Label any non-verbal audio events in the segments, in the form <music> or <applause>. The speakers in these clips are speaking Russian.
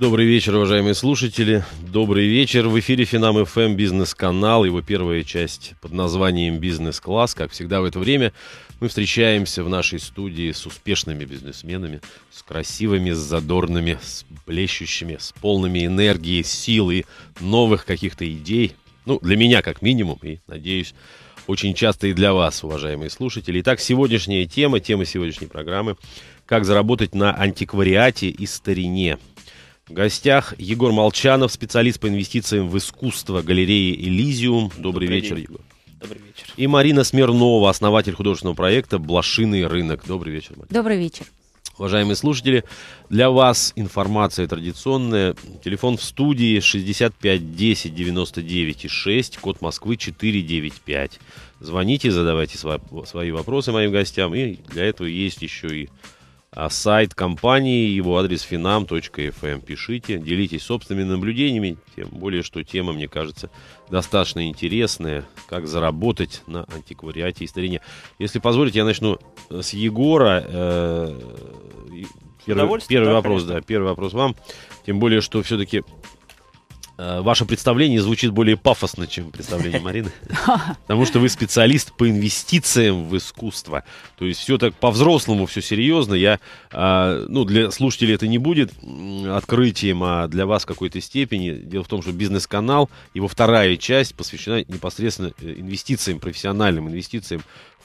Добрый вечер, уважаемые слушатели. Добрый вечер. В эфире Финам ФМ бизнес-канал. Его первая часть под названием «Бизнес-класс». Как всегда в это время мы встречаемся в нашей студии с успешными бизнесменами, с красивыми, с задорными, с блещущими, с полными энергии, силы, новых каких-то идей. Ну, для меня как минимум, и, надеюсь, очень часто и для вас, уважаемые слушатели. Итак, сегодняшняя тема, тема сегодняшней программы – как заработать на антиквариате и старине – в гостях Егор Молчанов, специалист по инвестициям в искусство галереи «Элизиум». Добрый, Добрый вечер, день. Егор. Добрый вечер. И Марина Смирнова, основатель художественного проекта «Блошиный рынок». Добрый вечер, Марина. Добрый вечер. Уважаемые слушатели, для вас информация традиционная. Телефон в студии 65 10 99 6, код Москвы 495. Звоните, задавайте свои вопросы моим гостям. И для этого есть еще и а сайт компании, его адрес finam.fm. Пишите, делитесь собственными наблюдениями, тем более, что тема, мне кажется, достаточно интересная, как заработать на антиквариате и старине. Если позволите, я начну с Егора. Э, первый, первый да, вопрос, конечно. да, первый вопрос вам. Тем более, что все-таки Э, ваше представление звучит более пафосно, чем представление Марины, потому что вы специалист по инвестициям в искусство. То есть все так по-взрослому, все серьезно. Я, а, ну, для слушателей это не будет открытием, а для вас в какой-то степени. Дело в том, что бизнес-канал, его вторая часть посвящена непосредственно э, инвестициям, профессиональным инвестициям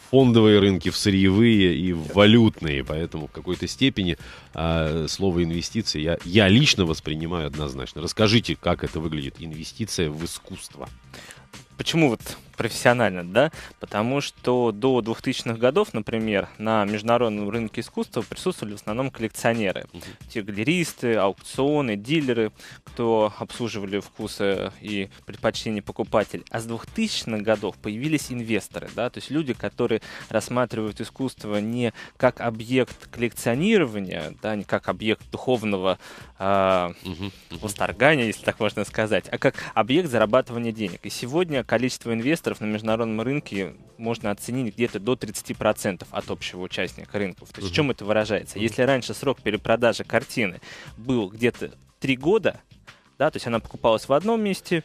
фондовые рынки, в сырьевые и в валютные. Поэтому в какой-то степени э, слово инвестиции я, я лично воспринимаю однозначно. Расскажите, как это выглядит инвестиция в искусство. Почему вот профессионально, да, потому что до 2000-х годов, например, на международном рынке искусства присутствовали в основном коллекционеры, те галеристы, аукционы, дилеры, кто обслуживали вкусы и предпочтения покупателей. А с 2000-х годов появились инвесторы, да, то есть люди, которые рассматривают искусство не как объект коллекционирования, да, не как объект духовного э, если так можно сказать, а как объект зарабатывания денег. И сегодня количество инвесторов инвесторов на международном рынке можно оценить где-то до 30% от общего участника рынков. То есть угу. в чем это выражается? Угу. Если раньше срок перепродажи картины был где-то 3 года, да, то есть она покупалась в одном месте,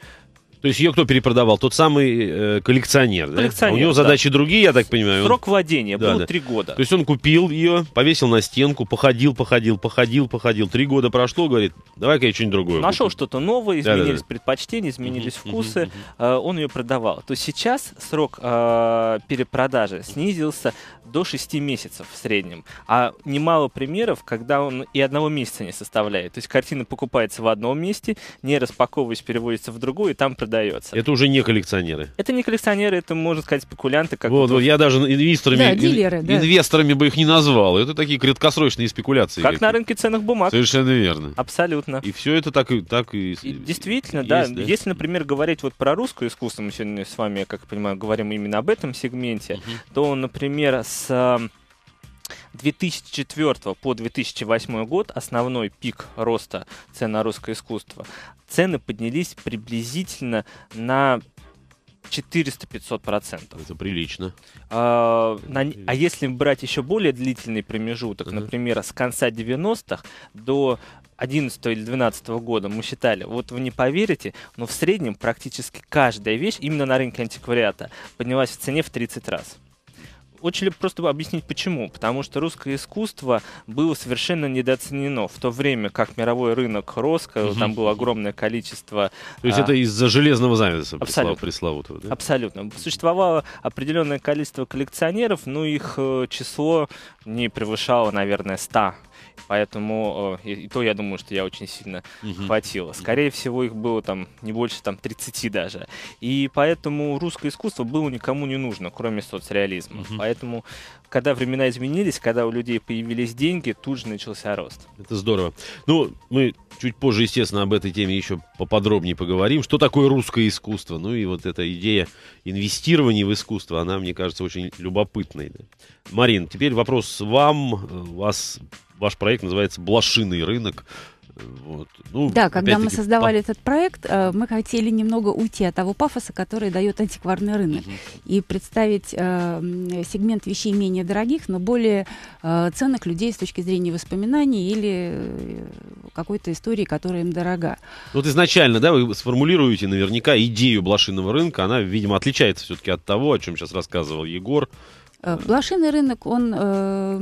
то есть ее кто перепродавал? Тот самый э, коллекционер, да? Коллекционер, а у него задачи другие, я так понимаю. Срок он... владения да, был да. года. То есть он купил ее, повесил на стенку, походил, походил, походил, походил. Три года прошло, говорит, давай-ка я что-нибудь другое Нашел что-то новое, изменились да, да, да. предпочтения, изменились угу, вкусы, угу, угу. Э, он ее продавал. То есть сейчас срок э, перепродажи снизился до 6 месяцев в среднем. А немало примеров, когда он и одного месяца не составляет. То есть картина покупается в одном месте, не распаковываясь, переводится в другую, и там продается. Это уже не коллекционеры. Это не коллекционеры, это, можно сказать, спекулянты. Как вот, вот, я даже инвесторами, да, дилеры, ин, да. инвесторами бы их не назвал. Это такие краткосрочные спекуляции. Как на рынке ценных бумаг. Совершенно верно. Абсолютно. И все это так и... Так и, и действительно, есть, да. да. Если, например, говорить вот про русское искусство, мы сегодня с вами, как я понимаю, говорим именно об этом сегменте, угу. то, например, с с 2004 эм, по 2008 год основной пик роста цен на русское искусство. Цены поднялись приблизительно на 400-500%. процентов. Это прилично. А, на, а если брать еще более длительный промежуток, uh-huh. например, с конца 90-х до 11 или 12 года мы считали, вот вы не поверите, но в среднем практически каждая вещь именно на рынке антиквариата поднялась в цене в 30 раз очень просто объяснить почему. Потому что русское искусство было совершенно недооценено. В то время как мировой рынок рос, угу. там было огромное количество... То есть а... это из-за железного занавеса Абсолютно. пресловутого, да? Абсолютно. Существовало определенное количество коллекционеров, но их э, число не превышало, наверное, 100 Поэтому э, и, и то я думаю, что я очень сильно угу. хватило. Скорее всего, их было там не больше там 30 даже. И поэтому русское искусство было никому не нужно, кроме соцреализма. Угу. Поэтому, когда времена изменились, когда у людей появились деньги, тут же начался рост. Это здорово. Ну, мы Чуть позже, естественно, об этой теме еще поподробнее поговорим. Что такое русское искусство? Ну и вот эта идея инвестирования в искусство, она, мне кажется, очень любопытной. Да? Марин, теперь вопрос вам. Э, вас, ваш проект называется «Блошиный рынок». Вот. Ну, да, когда мы создавали этот проект, э, мы хотели немного уйти от того пафоса, который дает антикварный рынок, угу. и представить э, сегмент вещей менее дорогих, но более э, ценных людей с точки зрения воспоминаний или э, какой-то истории, которая им дорога. Ну, вот изначально, да, вы сформулируете наверняка идею блошиного рынка, она, видимо, отличается все-таки от того, о чем сейчас рассказывал Егор. Э, блошиный рынок, он э,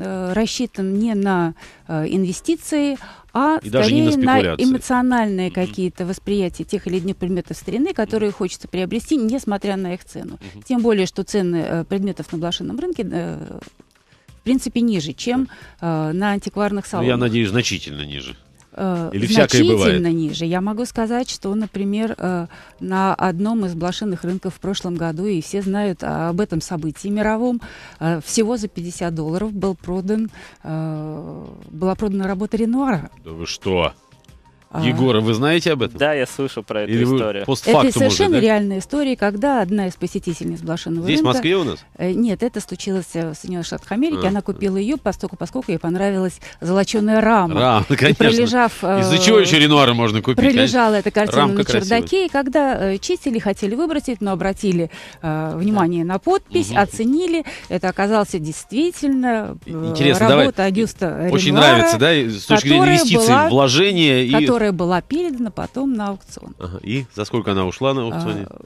э рассчитан не на э, инвестиции, а и скорее на, на эмоциональные mm-hmm. какие-то восприятия тех или иных предметов старины, которые mm-hmm. хочется приобрести, несмотря на их цену. Mm-hmm. Тем более, что цены предметов на блошином рынке э, в принципе ниже, чем э, на антикварных салонах. Ну, я надеюсь, значительно ниже. Э, Или значительно ниже. Я могу сказать, что, например, э, на одном из блошиных рынков в прошлом году, и все знают об этом событии мировом, э, всего за 50 долларов был продан, была продана работа Ренуара. Да вы что? А. Егора, вы знаете об этом? Да, я слышал про эту Или историю. Это совершенно уже, да? реальная история, когда одна из посетительниц блошиного Здесь, рынка... в Москве у нас? Э, нет, это случилось в Соединенных Штатах Америки. А. Она купила ее, поскольку, поскольку ей понравилась золоченая рама. Рама, конечно. И пролежав, э, Из-за чего еще Ренуара можно купить? А? Пролежала эта картина Рамка на чердаке, красивая. и когда э, чистили, хотели выбросить, но обратили внимание да. на подпись, угу. оценили. Это оказался действительно Интересно, работа давай. Агюста Ренуара. Очень нравится, да, с точки зрения инвестиций, была, вложения и которая была передана потом на аукцион. Ага. И за сколько она ушла на аукционе? А,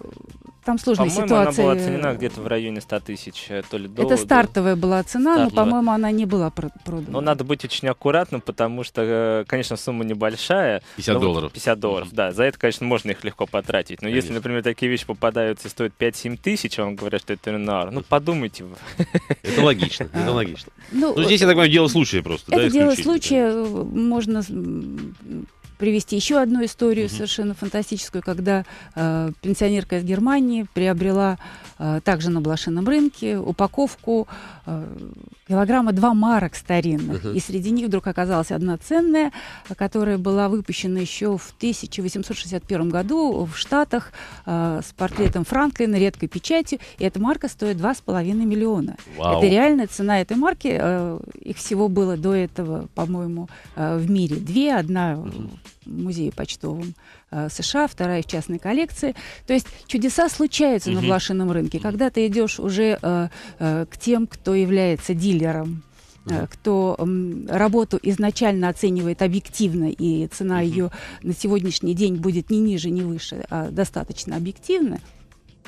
там сложная по-моему, ситуация. Она была оценена где-то в районе 100 тысяч, э, то ли долларов. Это стартовая была цена, Стартовая. но, по-моему, она не была продана. Но надо быть очень аккуратным, потому что, э, конечно, сумма небольшая. 50 ну, долларов. Вот 50 долларов, mm-hmm. да. За это, конечно, можно их легко потратить. Но конечно. если, например, такие вещи попадаются и стоят 5-7 тысяч, а вам говорят, что это НР, ну подумайте. Это логично, это а, логично. Ну, ну, здесь, я так понимаю, дело случая просто. Это дело случая, э, можно привести еще одну историю угу. совершенно фантастическую, когда э, пенсионерка из Германии приобрела э, также на блошином рынке упаковку э, килограмма два марок старинных. Угу. И среди них вдруг оказалась одна ценная, которая была выпущена еще в 1861 году в Штатах э, с портретом Франклина, редкой печатью. И эта марка стоит 2,5 миллиона. Вау. Это реальная цена этой марки. Э, их всего было до этого, по-моему, э, в мире две. Одна угу музее почтовом э, США, вторая в частной коллекции. То есть чудеса случаются угу. на блошином рынке, когда ты идешь уже э, э, к тем, кто является дилером э, кто м, работу изначально оценивает объективно, и цена uh -huh. ее на сегодняшний день будет не ниже, не выше, а достаточно объективно,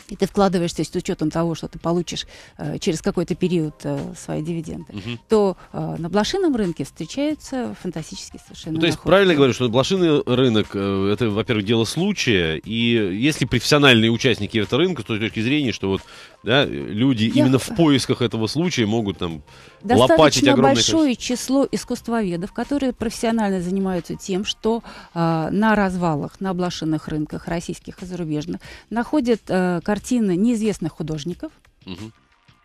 и ты вкладываешь, то есть с учетом того, что ты получишь э, через какой-то период э, свои дивиденды, угу. то э, на блошином рынке встречаются фантастические совершенно. Ну, то есть находки. правильно говорю, что блошиный рынок э, это, во-первых, дело случая, и если профессиональные участники этого рынка с той точки зрения, что вот да, люди Я... именно в поисках этого случая могут там Достаточно лопатить огромное большое количество. число искусствоведов, которые профессионально занимаются тем, что э, на развалах, на облашенных рынках российских и зарубежных находят э, картины неизвестных художников. Угу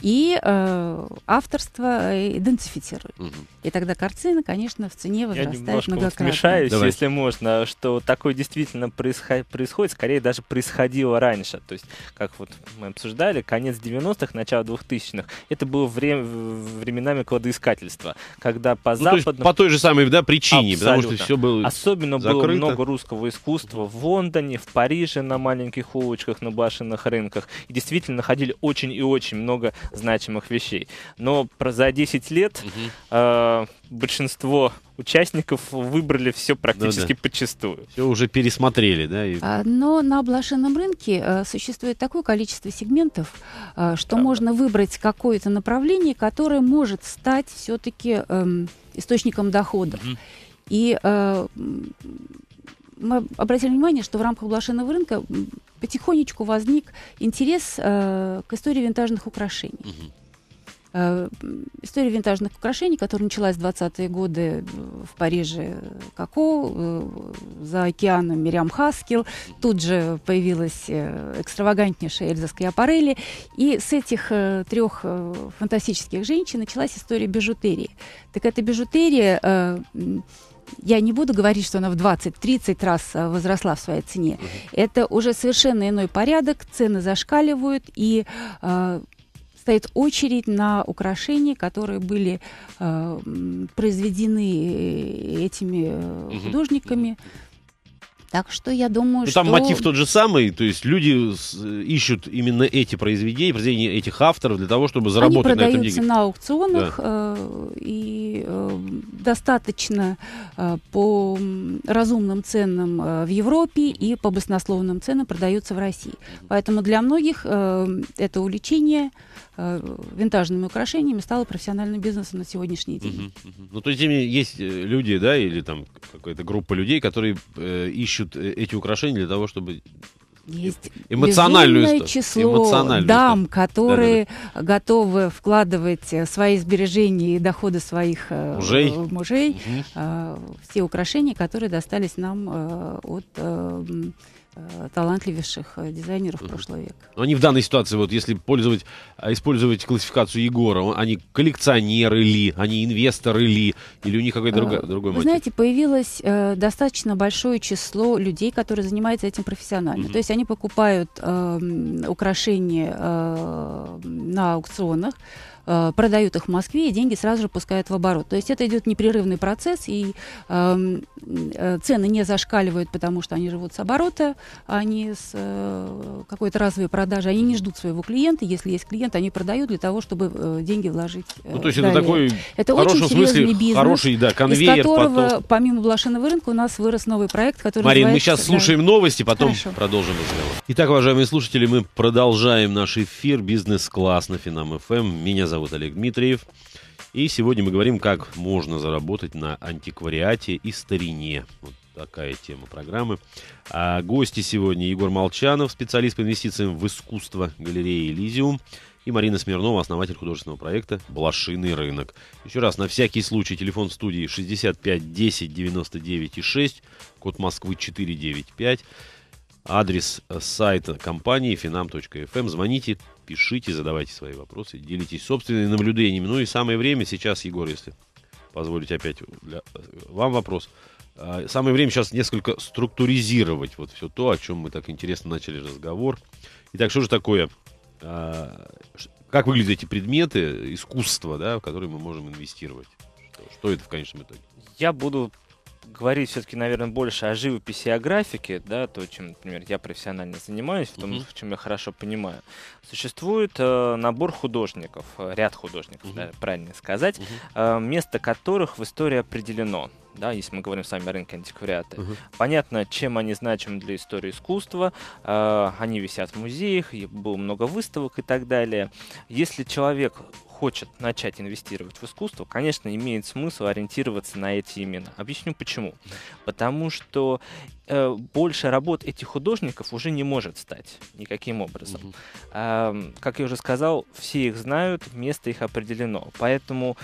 и э, авторство э, идентифицируют, Угу. И тогда картина, конечно, в цене возрастает Я многократно. Вот вмешаюсь, Давай. если можно, что такое действительно происходит, скорее даже происходило раньше. То есть, как вот мы обсуждали, конец 90-х, начало 2000-х, это было время, временами кладоискательства, когда по ну, западным... То по той же самой да, причине, Абсолютно. потому что все было Особенно закрыто. было много русского искусства в Лондоне, в Париже на маленьких улочках, на башенных рынках. И действительно находили очень и очень много значимых вещей. Но про за 10 лет угу. э, большинство участников выбрали все практически ну, да. подчистую. Все уже пересмотрели, да? И... А, но на блошином рынке э, существует такое количество сегментов, э, что Правда. можно выбрать какое-то направление, которое может стать все-таки эм, источником доходов. Угу. И э, мы обратили внимание, что в рамках блошиного рынка потихонечку возник интерес э, к истории винтажных украшений. Э, история винтажных украшений, которая началась в 20-е годы в Париже э, Коко, э, за океаном Мириам Хаскил, тут же появилась экстравагантнейшая Эльза Скриапарелли, и с этих трех фантастических женщин началась история бижутерии. Так эта бижутерия я не буду говорить, что она в 20-30 раз э, возросла в своей цене. Это уже совершенно иной порядок, цены зашкаливают, и э, стоит очередь на украшения, которые были э, произведены э, этими угу. художниками. Угу так что я думаю, ну, что... Там мотив тот же самый, то есть люди э, ищут именно эти произведения, произведения этих авторов для того, чтобы заработать Они на этом деньги. продаются на аукционах да. э, и э, достаточно э, по разумным ценам э, в Европе и по баснословным ценам продаются в России. Поэтому для многих э, это увлечение э, винтажными украшениями стало профессиональным бизнесом на сегодняшний день. Угу, угу. Ну, то есть есть э, люди, да, или там какая-то группа людей, которые э, ищут ищут э, эти украшения для того, чтобы есть эмоциональную число эмоциональную дам, историю. которые да, да, да. готовы вкладывать э, свои сбережения и доходы своих э, мужей, мужей угу. все украшения, которые достались нам от эм, Э, талантливейших э, дизайнеров mm-hmm. прошлого века. они в данной ситуации, вот если пользовать, а, использовать классификацию Егора, они коллекционеры ли, они инвесторы ли, или у них какой-то э, другой, другой мотив? знаете, появилось э, достаточно большое число людей, которые занимаются этим профессионально. Mm-hmm. То есть они покупают э, украшения э, на аукционах, Э, продают их в Москве и деньги сразу же пускают в оборот. То есть это идет непрерывный процесс, и эм, э, цены не зашкаливают, потому что они живут с оборота, они а с э, какой-то разовой продажи, они не ждут своего клиента. Если есть клиент, они продают для того, чтобы деньги вложить. ну, то есть далее. это такой это очень серьезный смысле, бизнес, хороший, да, конвейер. Из которого, потом... помимо блошиного рынка, у нас вырос новый проект, который Марин, мы сейчас да. слушаем новости, потом Хорошо. продолжим разговор. Итак, уважаемые слушатели, мы продолжаем наш эфир «Бизнес-класс» на Финам-ФМ. Эм. Меня зовут зовут Олег Дмитриев. И сегодня мы говорим, как можно заработать на антиквариате и старине. Вот такая тема программы. А гости сегодня Егор Молчанов, специалист по инвестициям в искусство галереи «Элизиум», и Марина Смирнова, основатель художественного проекта «Блошиный рынок». Еще раз, на всякий случай, телефон в студии 65 10 99 6, код Москвы 495, адрес сайта компании finam.fm. Эм. Звоните, Пишите, задавайте свои вопросы, делитесь собственными наблюдениями. Ну и самое время сейчас, Егор, если позволить опять для... Э, вам вопрос. А, самое время сейчас несколько структуризировать вот все то, о чем мы так интересно начали разговор. Итак, что же такое? А, как выглядят эти предметы, искусство, да, в которые мы можем инвестировать? Что, что это в конечном итоге? Я буду говорить все-таки, наверное, больше о живописи и о графике, да, то, чем, например, я профессионально занимаюсь, в том, mm-hmm. в чем я хорошо понимаю. Существует э, набор художников, э, ряд художников, mm-hmm. да, правильно сказать, mm-hmm. э, место которых в истории определено да, если мы говорим с вами о рынке антиквариата. Uh -huh. Понятно, чем они значимы для истории искусства, э, они висят в музеях, было много выставок и так далее. Если человек хочет начать инвестировать в искусство, конечно, имеет смысл ориентироваться на эти имена. Объясню почему. Потому что э, больше работ этих художников уже не может стать никаким образом. Угу. Э, как я уже сказал, все их знают, место их определено. Поэтому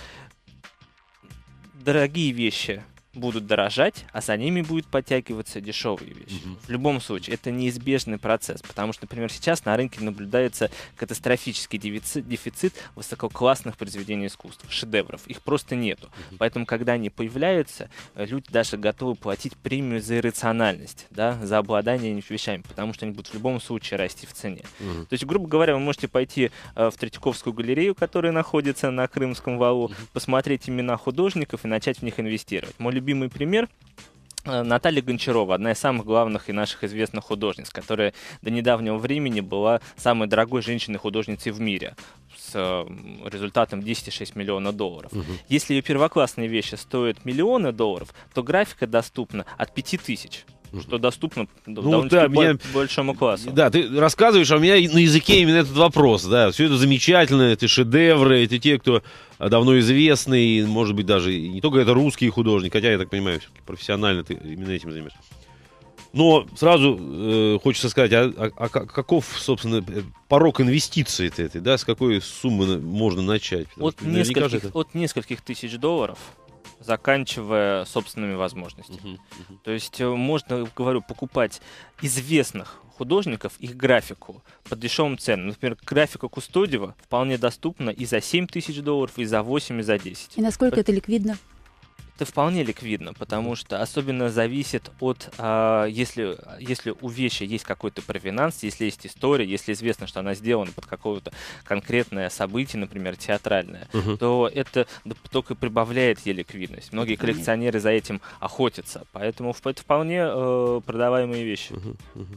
дорогие вещи будут дорожать, а за ними будет подтягиваться дешевые вещи. Mm-hmm. В любом случае, это неизбежный процесс, потому что, например, сейчас на рынке наблюдается катастрофический дефицит, дефицит высококлассных произведений искусства, шедевров. Их просто нету. Mm-hmm. Поэтому, когда они появляются, э, люди даже готовы платить премию за иррациональность, да, за обладание вещами, потому что они будут в любом случае расти в цене. Mm-hmm. То есть, грубо говоря, вы можете пойти э, в Третьяковскую галерею, которая находится на Крымском валу, mm-hmm. посмотреть имена художников и начать в них инвестировать. Мой любимый пример э, Наталья Гончарова, одна из самых главных и наших известных художниц, которая до недавнего времени была самой дорогой женщиной-художницей в мире с э, результатом 10,6 миллиона долларов. Угу. Если ее первоклассные вещи стоят миллионы долларов, то графика доступна от 5 тысяч что доступно ну, да, меня... большому классу. Да, ты рассказываешь, а у меня на языке именно этот вопрос, да, все это замечательно, эти шедевры, эти те, кто а, давно известный, может быть, даже не только это русские художники, хотя, я так понимаю, профессионально ты именно этим занимаешься. Но сразу э, хочется сказать, а, а, а каков, собственно, э, порог инвестиций этой, да, с какой суммы можно начать? от нескольких, это... от нескольких тысяч долларов заканчивая собственными возможностями. Uh-huh, uh-huh. То есть э, можно, говорю, покупать известных художников, их графику по дешевым ценам. Например, графика Кустодиева вполне доступна и за 7 тысяч долларов, и за 8, и за 10. И насколько это ликвидно? это вполне ликвидно, потому что особенно зависит от, э, если, если у вещи есть какой-то провинанс, если есть история, если известно, что она сделана под какое-то конкретное событие, например, театральное, угу. то это только прибавляет ей ликвидность. Многие коллекционеры за этим охотятся, поэтому это вполне э, продаваемые вещи. Угу, угу.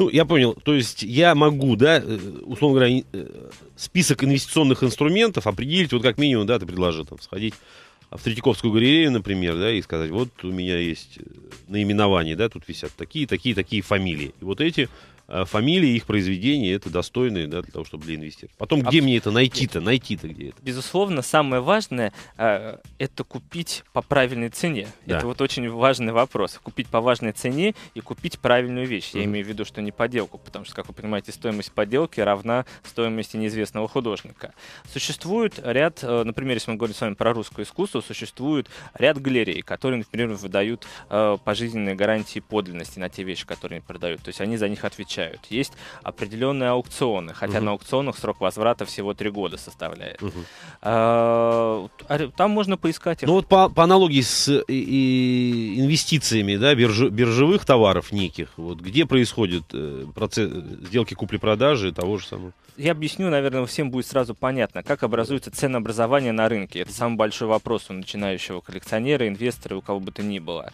Ну, я понял. То есть я могу, да, э, условно говоря, э, список инвестиционных инструментов определить, вот как минимум, да, ты предложил там сходить а в Третьяковскую галерею, например, да, и сказать, вот у меня есть э, наименование, да, тут висят такие, такие, такие фамилии. И вот эти Э, фамилии их произведений это достойные да, для того, чтобы для инвестировать. Потом, где а... мне это найти-то? Найти-то где это? Безусловно, самое важное э, это купить по правильной цене. Да. Это вот очень важный вопрос. Купить по важной цене и купить правильную вещь. Mm-hmm. Я имею в виду, что не подделку, потому что, как вы понимаете, стоимость подделки равна стоимости неизвестного художника. Существует ряд, э, например, если мы говорим с вами про русское искусство, существует ряд галерей, которые, например, выдают пожизненные гарантии подлинности на те вещи, которые они продают. То есть они за них отвечают возвращают. Есть определенные аукционы, хотя угу. на аукционах срок возврата всего три года составляет. Угу. А, там можно поискать их. Ну вот по, по аналогии с и, и инвестициями да, бирж, биржевых товаров неких, вот где происходят э, процесс, сделки купли-продажи того же самого? Я объясню, наверное, всем будет сразу понятно, как образуется ценообразование на рынке. Это самый большой вопрос у начинающего коллекционера, инвестора, у кого бы то ни было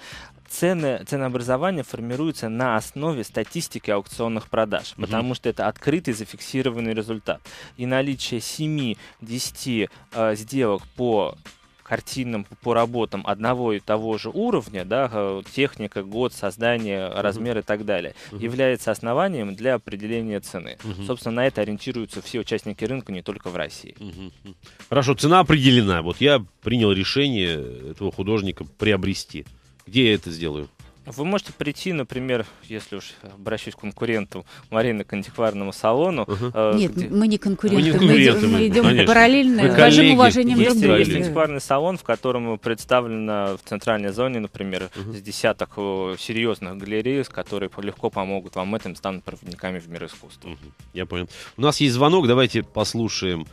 цены, ценообразование формируется на основе статистики аукционных продаж, угу. потому что это открытый зафиксированный результат. И наличие 7-10 э, сделок по картинам, по работам одного и того же уровня, да, э, техника, год, создание, угу. размер и так далее, угу. является основанием для определения цены. Угу. Собственно, на это ориентируются все участники рынка, не только в России. Угу. Хорошо, цена определена. Вот я принял решение этого художника приобрести. Где я это сделаю? Вы можете прийти, например, если уж обращусь к конкуренту Марины к антикварному салону. Угу. Э, Нет, где... мы не конкуренты, мы, не конкуренты, мы, мы идем конечно. параллельно, мы большим уважением есть, друг Есть антикварный салон, в котором представлено в центральной зоне, например, угу. с десяток серьезных галерей, которые легко помогут вам этим, станут проводниками в мир искусства. Угу. Я понял. У нас есть звонок, давайте послушаем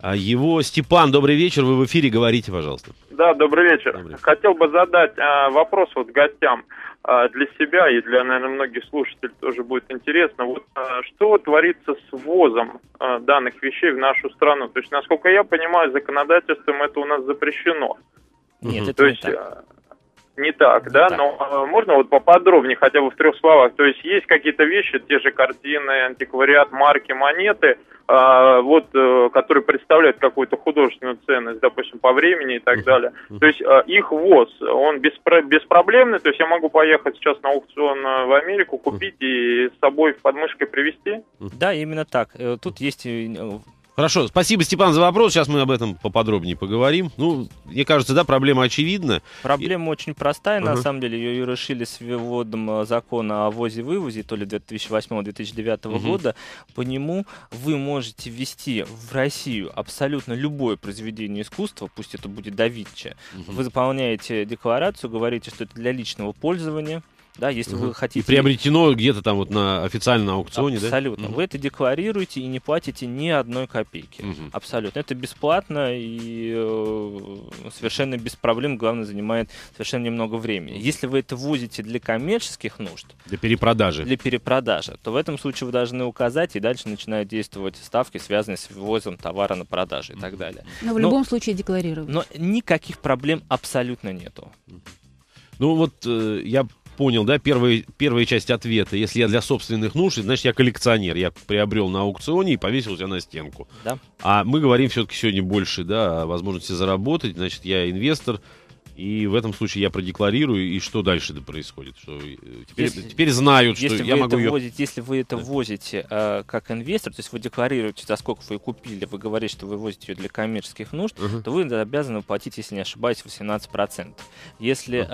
а, его. Степан, добрый вечер, вы в эфире, говорите, пожалуйста. Да, добрый вечер. Добрый. Хотел бы задать а, вопрос вот гостям а, для себя и для, наверное, многих слушателей тоже будет интересно. Вот а, что творится с ввозом а, данных вещей в нашу страну? То есть, насколько я понимаю, законодательством это у нас запрещено. Нет, угу. это То не есть, так. А, не так, да, так. но а, можно вот поподробнее, хотя бы в трех словах. То есть есть какие-то вещи, те же картины, антиквариат, марки, монеты, э, вот, э, которые представляют какую-то художественную ценность, допустим, по времени и так далее. То есть э, их ввоз, он беспро- беспроблемный, то есть я могу поехать сейчас на аукцион э, в Америку, купить и с собой в подмышкой привезти? Да, именно так. Э, тут есть э, Хорошо, спасибо, Степан, за вопрос. Сейчас мы об этом поподробнее поговорим. Ну, мне кажется, да, проблема очевидна. Проблема И... очень простая, uh-huh. на самом деле. Ее решили с вводом э, закона о ввозе-вывозе, то ли 2008-2009 uh-huh. года. По нему вы можете ввести в Россию абсолютно любое произведение искусства, пусть это будет Давидче. Uh-huh. Вы заполняете декларацию, говорите, что это для личного пользования – да, если угу. вы хотите... И приобретено где-то там вот на официальном аукционе, Абсолютно. да? Абсолютно. Вы это декларируете и не платите ни одной копейки. Угу. Абсолютно. Это бесплатно и э, совершенно без проблем, главное, занимает совершенно немного времени. Если вы это возите для коммерческих нужд... Для перепродажи. Для перепродажи, то в этом случае вы должны указать, и дальше начинают действовать ставки, связанные с ввозом товара на продажу и так далее. Но в любом но, случае декларировать. Но никаких проблем абсолютно нету. Ну вот э, я понял, да, первая, первая часть ответа. Если я для собственных нужд, значит, я коллекционер. Я приобрел на аукционе и повесил себя на стенку. Да. А мы говорим все-таки сегодня больше, да, о возможности заработать. Значит, я инвестор, и в этом случае я продекларирую, и что дальше происходит? Что э, теперь, если, теперь знают, если что я могу ее... Возите, если вы это да. возите э, как инвестор, то есть вы декларируете, за сколько вы ее купили, вы говорите, что вы возите ее для коммерческих нужд, uh-huh. то вы обязаны платить, если не ошибаюсь, 18%. Если, э,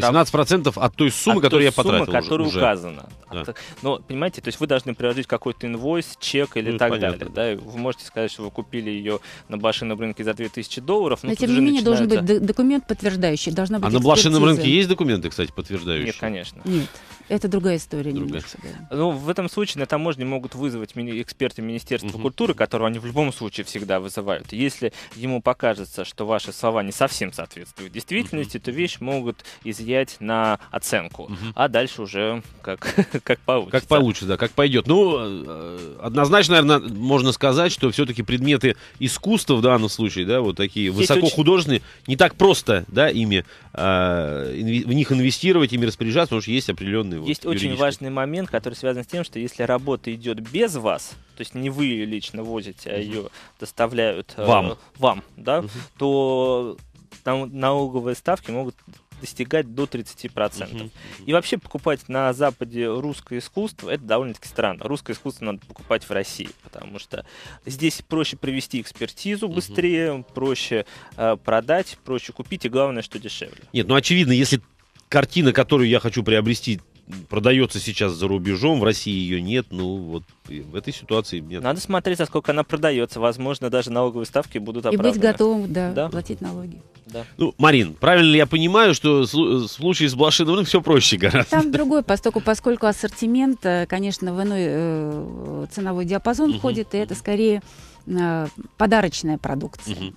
18% от той суммы, от которую той я потратил Сумма, которая уже. указана. Да. От, но, понимаете, то есть вы должны приложить какой-то инвойс, чек или ну, так понятно. далее. Да? Вы можете сказать, что вы купили ее на башенном рынке за 2000 долларов. Но, но тем не менее начинаются... должен быть документ подтверждающий подтверждающие. Должна быть а на блошином рынке есть документы, кстати, подтверждающие? Нет, конечно. Нет. Это другая история другая. немножко. Да. Ну, в этом случае на таможне могут вызвать мини- эксперты Министерства угу. uh культуры, которого они в любом случае всегда вызывают. Если ему покажется, что ваши слова не совсем соответствуют действительности, угу. uh то вещь могут изъять на оценку. Угу. А дальше уже как, <laughs> как получится. Как получится, да, как пойдет. Ну, э, однозначно, наверное, можно сказать, что все-таки предметы искусства в данном случае, да, вот такие Есть высокохудожественные, очень... не так просто, да, ими, э, в них инвестировать, ими распоряжаться, потому что есть определенные есть очень важный момент, который связан с тем, что если работа идет без вас, то есть не вы лично возите, а ее доставляют вам, э, вам да, то там налоговые ставки могут достигать до 30%. Uh-huh. И вообще покупать на Западе русское искусство, это довольно-таки странно. Русское искусство надо покупать в России, потому что здесь проще провести экспертизу быстрее, uh-huh. проще э, продать, проще купить, и главное, что дешевле. Нет, ну очевидно, если картина, которую я хочу приобрести, продается сейчас за рубежом, в России ее нет, ну вот в этой ситуации нет. Надо смотреть, за сколько она продается, возможно, даже налоговые ставки будут оправданы. И быть готовым, да, да? платить налоги. Да. Ну, Марин, правильно ли я понимаю, что в случае с блошиным рынком все проще гораздо? Там другой, поскольку, поскольку ассортимент, э, конечно, в иной э, ценовой диапазон угу. входит, и это скорее э, подарочная продукция. Угу.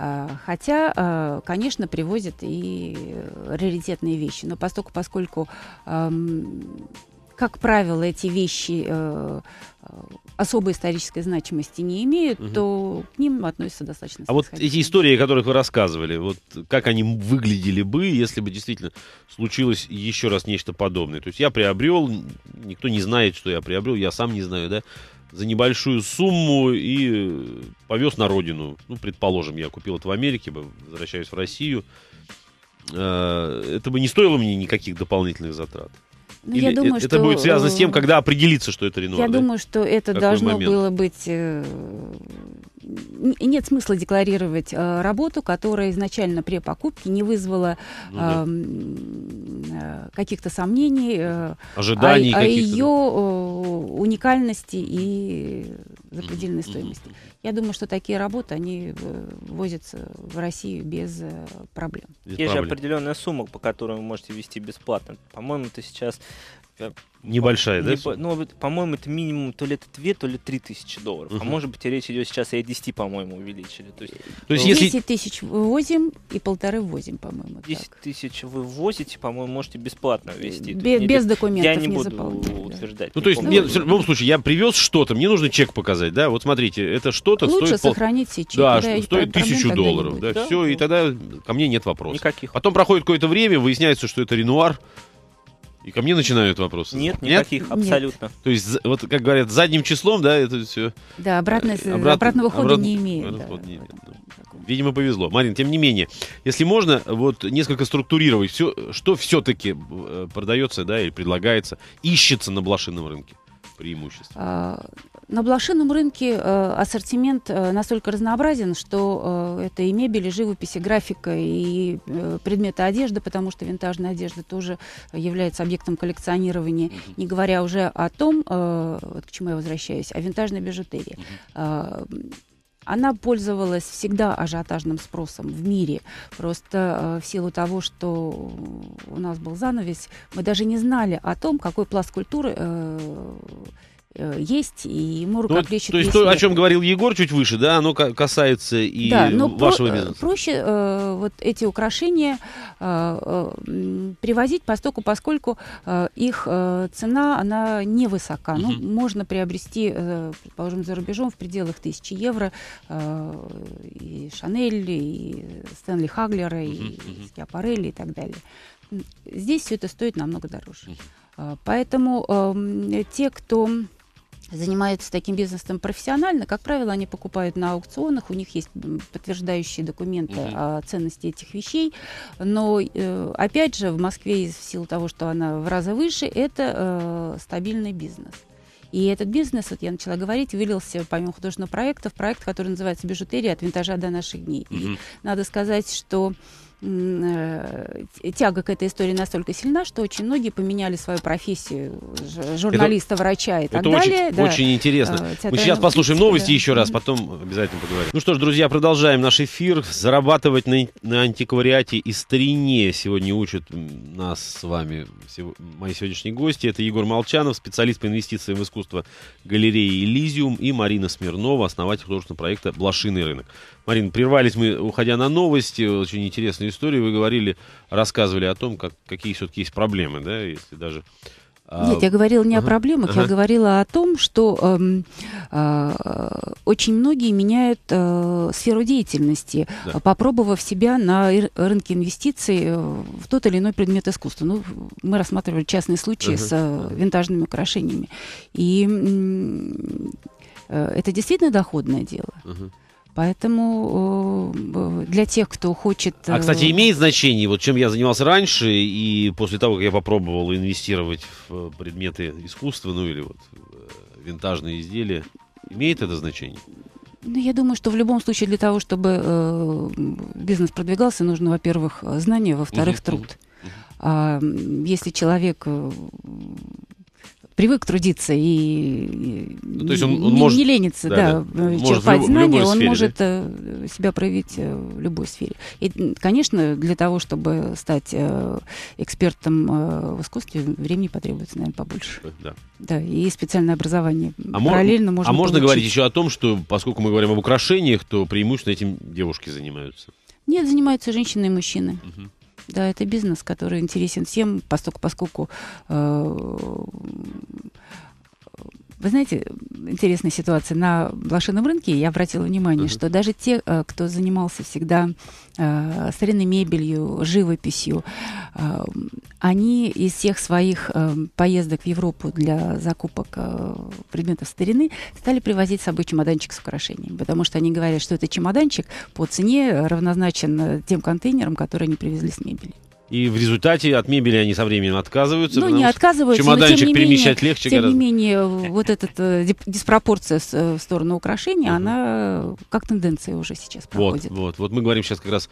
Э, хотя, э, конечно, привозят и э, раритетные вещи, но поскольку, поскольку эм, как правило, эти вещи особой исторической значимости не имеют, угу. то к ним относятся достаточно. А вот эти истории, о которых вы рассказывали, вот как они выглядели бы, если бы действительно случилось еще раз нечто подобное? То есть я приобрел, никто не знает, что я приобрел, я сам не знаю, да? за небольшую сумму и повез на родину. Ну, предположим, я купил это в Америке, возвращаюсь в Россию. Э, это бы не стоило мне никаких дополнительных затрат. Ну, Или я думаю, это что... будет связано с э, тем, когда определиться, что это Ренуар? Я да? думаю, что это Какой должно момент? было быть э, нет смысла декларировать э, работу, которая изначально при покупке не вызвала ну, э, каких-то сомнений, э, ожиданий, о, о ее э, уникальности и запредельной mm-hmm. стоимости. Я думаю, что такие работы они э, возятся в Россию без э, проблем. Без Есть проблем. же определенная сумма, по которой вы можете вести бесплатно. По-моему, это сейчас Э, Небольшая, по, да? Не, ну, по-моему, это минимум то ли это 2, то ли 3 тысячи долларов. Угу. А может быть, речь идет сейчас и о 10, по-моему, увеличили. То есть, то есть 10 если... тысяч вывозим и полторы ввозим, по-моему. 10 так. тысяч ввозите, по-моему, можете бесплатно ввести. Бе- без не, документов Я не, не буду заполнять, утверждать. Да. Ну, то есть, мне, в любом случае, я привез что-то, мне нужно чек показать, да? Вот смотрите, это что-то Лучше стоит... Лучше сохранить пол... сейчас. Да, что, стоит тысячу долларов, да, да, все, и тогда ко мне нет вопросов. Никаких. Потом проходит какое-то время, выясняется, что это Ренуар, и ко мне начинают вопросы? Нет, никаких, Нет? абсолютно. Нет. То есть, вот как говорят, задним числом, да, это все. Да, обратно, обрат... обратного хода обрат... не имеет. Да. не имеет. Видимо, повезло. Марин, тем не менее, если можно, вот несколько структурировать все, что все-таки э, продается, да, или предлагается, ищется на блошином рынке преимущество? А, на блошином рынке э, ассортимент э, настолько разнообразен, что э, это и мебель, и живопись, и графика, и э, предметы одежды, потому что винтажная одежда тоже является объектом коллекционирования, не говоря уже о том, э, вот к чему я возвращаюсь, о винтажной бижутерии. Uh Она пользовалась всегда ажиотажным спросом в мире. Просто э, в силу того, что у нас был занавес, мы даже не знали о том, какой пласт культуры э, Э, есть, и ему ну, рукоплещут. Ну, то есть то, о чем говорил Егор чуть выше, да, оно касается и да, но вашего про- э, Проще э, вот эти украшения э, э привозить, постоку, поскольку э, их э, цена, она невысока. Угу. Ну, можно приобрести, э, предположим, за рубежом в пределах тысячи евро э, и Шанель, и Стэнли Хаглера, угу, и, угу. и Скиапарелли и так далее. Здесь все это стоит намного дороже. Поэтому э, те, кто занимаются таким бизнесом профессионально, как правило, они покупают на аукционах, у них есть подтверждающие документы угу. о ценности этих вещей, но э, опять же в Москве в силу того, что она в раза выше, это э, стабильный бизнес. И этот бизнес, вот я начала говорить, вылился, помимо художественного проекта, в проект, который называется «Бижутерия от винтажа до наших дней». Угу. И надо сказать, что Э, тяга к этой истории настолько сильна, что очень многие поменяли свою профессию журналиста, это, врача и так это далее. Очень, да. очень интересно. Э, Театральный... Мы сейчас послушаем новости да. еще раз, потом обязательно поговорим. Ну что ж, друзья, продолжаем наш эфир. Зарабатывать на, на антиквариате и старине сегодня учат нас с вами мои сегодняшние гости. Это Егор Молчанов, специалист по инвестициям в искусство галереи «Элизиум» и Марина Смирнова, основатель художественного проекта «Блошиный рынок». Марина, прервались мы, уходя на новости. Очень интересный сегодняшней истории вы говорили, рассказывали о том, как, какие все-таки есть проблемы, да, если даже а, нет, я говорила не uh о проблемах, uh я говорила о том, что э, э, очень многие меняют э, сферу деятельности, да. попробовав себя на рынке инвестиций в тот или иной предмет искусства. Ну, мы рассматривали частные случаи uh с э, винтажными украшениями. И э, это действительно доходное дело. uh Поэтому э, для тех, кто хочет... А, э, кстати, имеет значение, вот чем я занимался раньше, и после того, как я попробовал инвестировать в предметы искусства, ну или вот э, винтажные изделия, имеет это значение? Ну, я думаю, что в любом случае для того, чтобы э, бизнес продвигался, нужно, во-первых, знание, во-вторых, труд. А, если человек привык трудиться и ну, то есть он, он не, может, не ленится, да, да, да э, черпать люб, знания, он сфере, может да? Э, себя проявить э, в любой сфере. И, конечно, для того, чтобы стать экспертом в искусстве, времени потребуется, наверное, побольше. Да. Да, и специальное образование. А Параллельно можно А можно получить. говорить еще о том, что, поскольку мы говорим об украшениях, то преимущественно этим девушки занимаются? Нет, занимаются женщины и мужчины. Угу. Да, это бизнес, который интересен всем, поскольку, поскольку э, вы знаете, интересная ситуация. На блошином рынке я обратила внимание, uh-huh. что даже те, э, кто занимался всегда э, старинной мебелью, живописью, э, они из всех своих э, поездок в Европу для закупок э, предметов старины стали привозить с собой чемоданчик с украшениями, потому что они говорят, что это чемоданчик по цене э, равнозначен э, тем контейнерам, которые они привезли с мебелью. И в результате от мебели они со временем отказываются. Ну, не отказываются, чемоданчик но тем не перемещать менее, легче тем гораздо. не менее, вот эта э, диспропорция э, в сторону украшения, она э, как тенденция уже сейчас проходит. Вот, вот, вот мы говорим сейчас как раз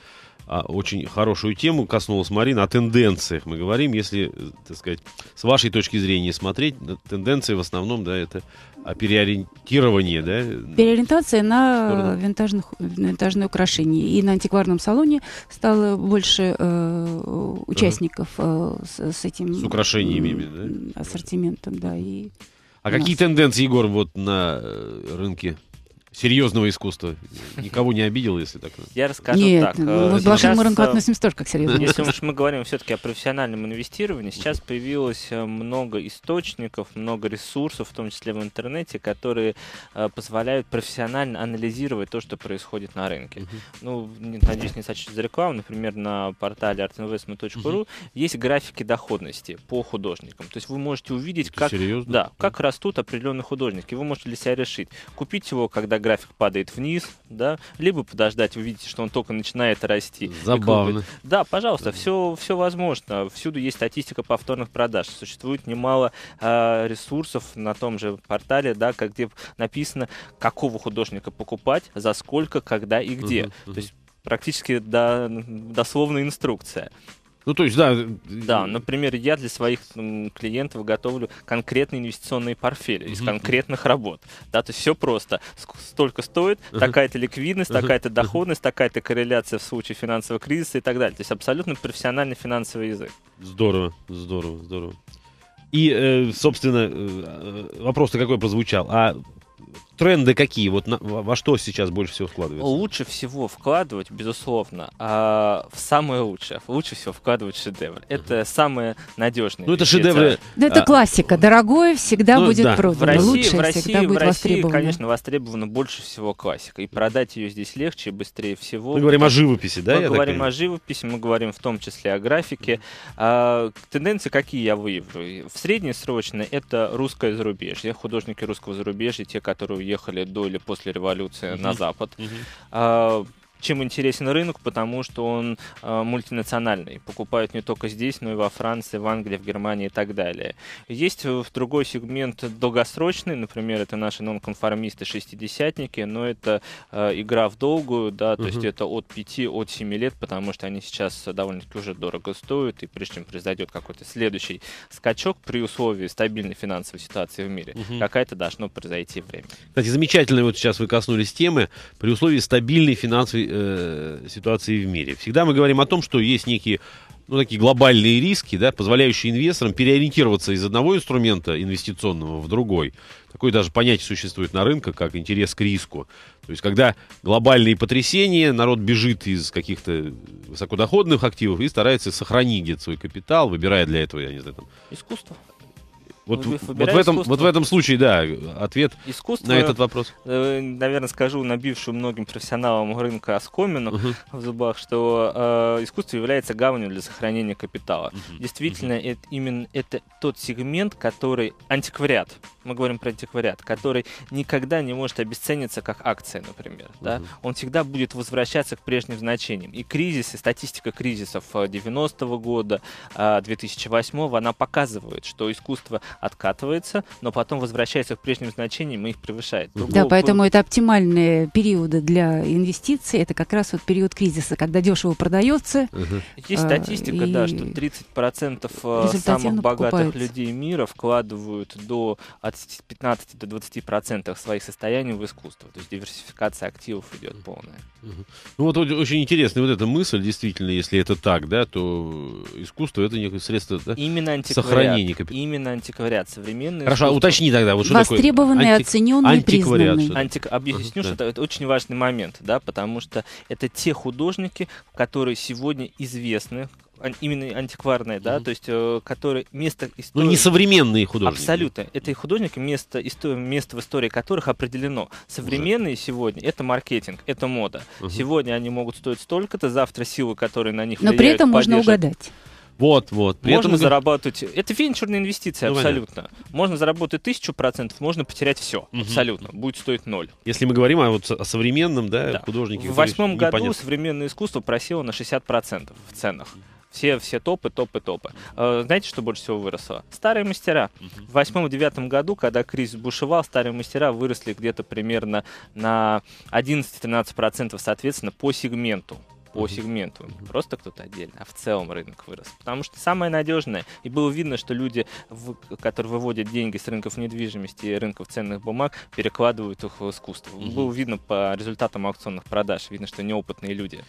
а, очень хорошую тему коснулась Марина о тенденциях. Мы говорим, если, э, так сказать, с вашей точки зрения смотреть, тенденции в основном, да, это а, переориентирование, да? Переориентация на винтажных, винтажные украшения. И на антикварном салоне стало больше э, участников э, с, с этим... С украшениями, э, да? Ассортиментом, да. И а какие нас... тенденции, Егор, вот на э, рынке серьезного искусства. Никого не обидел, если так. Я расскажу Нет, так. Ну, э, мы к нашему рынку э, относимся тоже как серьезно. Если уж мы говорим все-таки о профессиональном инвестировании, сейчас появилось э, много источников, много ресурсов, в том числе в интернете, которые позволяют профессионально анализировать то, что происходит на рынке. Ну, надеюсь, не сочту за рекламу. Например, на портале artinvestment.ru есть графики доходности по художникам. То есть вы можете увидеть, как, да, как растут определенные художники. Вы можете для себя решить, купить его, когда график падает вниз, да, либо подождать, вы видите, что он только начинает расти. Забавно. Да, пожалуйста, все, все возможно. Всюду есть статистика повторных продаж. Существует немало э, ресурсов на том же портале, да, как, где написано, какого художника покупать, за сколько, когда и где. Uh-huh, uh-huh. То есть практически до, дословная инструкция. Ну, то есть, да. Да, э, например, я для своих клиентов готовлю конкретные инвестиционные портфели mm-hmm. из конкретных работ. Да, то есть все просто. Столько стоит, uh-huh. такая-то ликвидность, uh-huh. такая-то доходность, uh-huh. такая-то корреляция в случае финансового кризиса и так далее. То есть абсолютно профессиональный финансовый язык. Здорово, здорово, здорово. И, э, собственно, э, вопрос-то какой прозвучал. А тренды какие? Вот на, во что сейчас больше всего вкладывается? Лучше всего вкладывать, безусловно, а, в самое лучшее. Лучше всего вкладывать в шедевр. Это самое надежное. Ну, это шедевры. Это, это а, классика. Дорогое всегда ну, будет да. продано. В России, лучшее в России, всегда будет в России, востребовано. конечно, востребована больше всего классика. И продать ее здесь легче и быстрее всего. Мы говорим о живописи, да? Мы говорим о живописи, мы говорим в том числе о графике. А, тенденции какие я выявлю? В среднесрочной это русское зарубежье, художники русского зарубежья, те, которые уехали до или после революции угу. на Запад. Угу. А, чем интересен рынок, потому что он э, мультинациональный. Покупают не только здесь, но и во Франции, в Англии, в Германии и так далее. Есть э, в другой сегмент долгосрочный, например, это наши нонконформисты, шестидесятники, но это э, игра в долгую, да, угу. то есть это от 5, от 7 лет, потому что они сейчас довольно-таки уже дорого стоят, и прежде чем произойдет какой-то следующий скачок при условии стабильной финансовой ситуации в мире, угу. какая-то должно произойти время. Кстати, замечательно, вот сейчас вы коснулись темы, при условии стабильной финансовой э, ситуации в мире. Всегда мы говорим о том, что есть некие ну, такие глобальные риски, да, позволяющие инвесторам переориентироваться из одного инструмента инвестиционного в другой. Такое даже понятие существует на рынке, как интерес к риску. То есть, когда глобальные потрясения, народ бежит из каких-то высокодоходных активов и старается сохранить свой капитал, выбирая для этого, я не знаю, там... Искусство. Вот, ну, вот, в этом, вот в этом случае, да, ответ искусство, на этот вопрос. Э, наверное, скажу набившую многим профессионалам рынка оскомину uh-huh. в зубах, что э, искусство является гаванью для сохранения капитала. Uh-huh. Действительно, uh-huh. Это, именно это тот сегмент, который антиквариат, мы говорим про антиквариат, который никогда не может обесцениться как акция, например. Uh-huh. Да? Он всегда будет возвращаться к прежним значениям. И кризис, и статистика кризисов 90-го э, года, 2008-го, э, она показывает, что искусство откатывается, но потом возвращается к прежним значениям и их превышает. Другого да, поэтому это оптимальные периоды для инвестиций. Это как раз вот период кризиса, когда дешево продается. Угу. Есть а, статистика, и... да, что 30% э, самых богатых людей мира вкладывают до от 15 до 20% своих состояний в искусство. То есть диверсификация активов идет полная. Ну вот очень интересная вот эта мысль, действительно, если это так, да, то искусство это некое средство да, именно сохранения капитала. Именно антиквариат, современный. Хорошо, а искусство. уточни тогда, вот что Востребованный, такое? оцененный, антиквариат, признанный. Антик... Объясню, да. что это, это очень важный момент, да, потому что это те художники, которые сегодня известны, именно антикварные, да, mm-hmm. то есть э, которые место истории... Ну, не современные художники. Абсолютно. Это и художники, место, исто... место в истории которых определено. Современные Уже. сегодня — это маркетинг, это мода. Угу. Сегодня они могут стоить столько-то, завтра силы, которые на них Но влияют, при этом поддержат. можно угадать. Вот, вот. При можно этом... зарабатывать. Это венчурные инвестиции, ну, абсолютно. Понятно. Можно заработать тысячу процентов, можно потерять все, угу. абсолютно. Будет стоить ноль. Если мы говорим о, вот, о современном, да, да. художнике. В восьмом году непонятно. современное искусство просело на 60% в ценах. Все, все топы, топы, топы. Э, знаете, что больше всего выросло? Старые мастера. В восьмом-девятом году, когда кризис бушевал, старые мастера выросли где-то примерно на 11-13% соответственно по сегменту по сегменту, просто кто-то отдельно, а в целом рынок вырос. Потому что самое надежное, и было видно, что люди, которые выводят деньги с рынков недвижимости и рынков ценных бумаг, перекладывают их в искусство. Было видно по результатам аукционных продаж, видно, что неопытные люди.